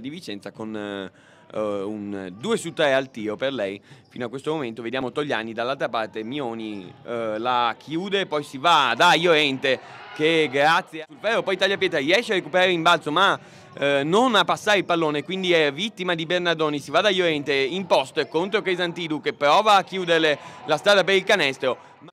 di Vicenza con uh, un 2 su 3 al tiro per lei fino a questo momento vediamo Togliani dall'altra parte Mioni uh, la chiude poi si va da Iorente che grazie sul ferro poi taglia pietra riesce a recuperare in balzo ma uh, non a passare il pallone quindi è vittima di Bernardoni si va da Iorente in post contro Cresantidou che prova a chiudere la strada per il canestro ma...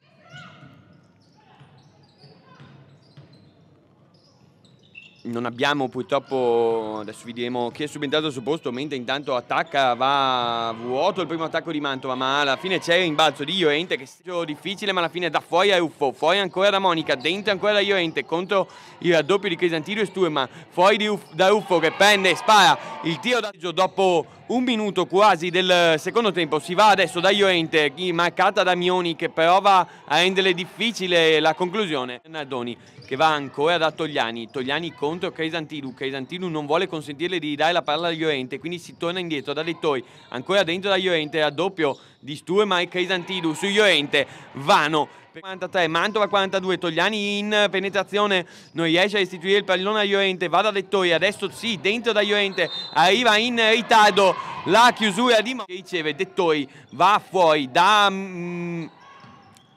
non abbiamo purtroppo, adesso vedremo chi è subentrato sul posto, mentre intanto attacca, va vuoto il primo attacco di Mantova, ma alla fine c'è il rimbalzo di Llorente che è difficile, ma alla fine da fuori a Ruffo, fuori ancora da Monica, dentro ancora da Llorente, contro il raddoppio di Crisantido e Sturman, fuori Ruffo, da Ruffo che prende, spara, il tiro da dopo un minuto quasi del secondo tempo si va adesso da Ioente marcata da Mioni che prova a rendere difficile la conclusione Nardoni che va ancora da Togliani Togliani contro Cresantinu Cresantinu non vuole consentirle di dare la palla a Ioente quindi si torna indietro da Lettoi ancora dentro da Ioente raddoppio di Sturma e Cresantinu su Ioente Vano 43, Mantova 42, Togliani in penetrazione, non riesce a restituire il pallone a Llorente, va da Dettori, adesso sì, dentro da Llorente, arriva in ritardo, la chiusura di Mantova, che riceve Dettori, va fuori da... Mm,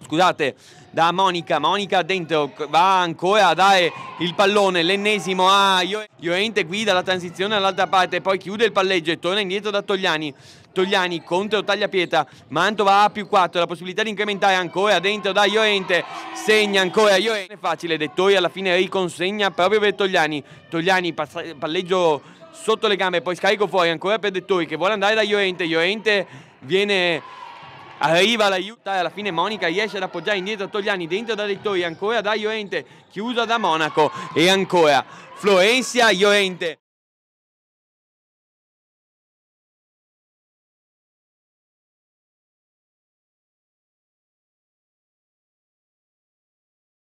scusate, da Monica. Monica dentro va ancora a dare il pallone, l'ennesimo a Llorente guida la transizione dall'altra parte, poi chiude il palleggio e torna indietro da Togliani. Togliani contro Tagliapietra, Mantova a più 4, la possibilità di incrementare ancora dentro da Llorente, segna ancora Llorente, facile, Dettori alla fine riconsegna proprio per Togliani, Togliani palleggio sotto le gambe, poi scarico fuori ancora per Dettori che vuole andare da Llorente, Llorente viene arriva l'aiuto e alla fine Monica riesce ad appoggiare indietro Togliani dentro da Dettori ancora da Llorente chiusa da Monaco e ancora Florencia Llorente